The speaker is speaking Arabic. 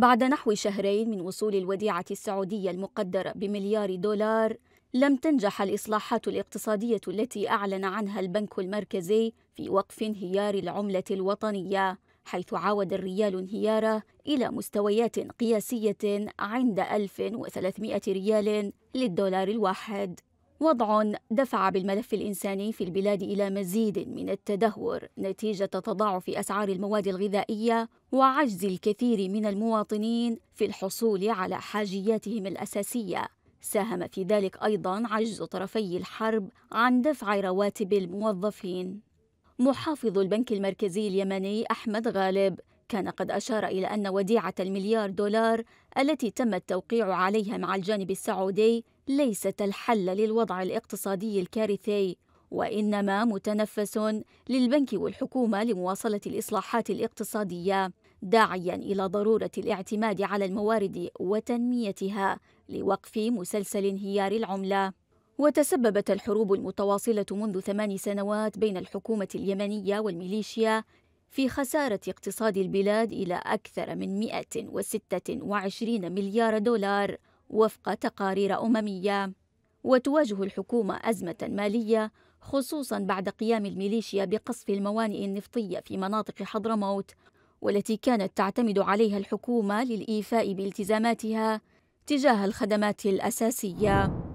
بعد نحو شهرين من وصول الوديعة السعودية المقدرة بمليار دولار لم تنجح الإصلاحات الاقتصادية التي أعلن عنها البنك المركزي في وقف انهيار العملة الوطنية حيث عاود الريال انهياره إلى مستويات قياسية عند 1300 ريال للدولار الواحد وضع دفع بالملف الانساني في البلاد الى مزيد من التدهور نتيجه تضاعف اسعار المواد الغذائيه وعجز الكثير من المواطنين في الحصول على حاجياتهم الاساسيه ساهم في ذلك ايضا عجز طرفي الحرب عن دفع رواتب الموظفين محافظ البنك المركزي اليمني احمد غالب كان قد أشار إلى أن وديعة المليار دولار التي تم التوقيع عليها مع الجانب السعودي ليست الحل للوضع الاقتصادي الكارثي وإنما متنفس للبنك والحكومة لمواصلة الإصلاحات الاقتصادية داعيا إلى ضرورة الاعتماد على الموارد وتنميتها لوقف مسلسل انهيار العملة وتسببت الحروب المتواصلة منذ ثمان سنوات بين الحكومة اليمنية والميليشيا في خسارة اقتصاد البلاد إلى أكثر من 126 مليار دولار وفق تقارير أممية وتواجه الحكومة أزمة مالية خصوصا بعد قيام الميليشيا بقصف الموانئ النفطية في مناطق حضرموت والتي كانت تعتمد عليها الحكومة للإيفاء بالتزاماتها تجاه الخدمات الأساسية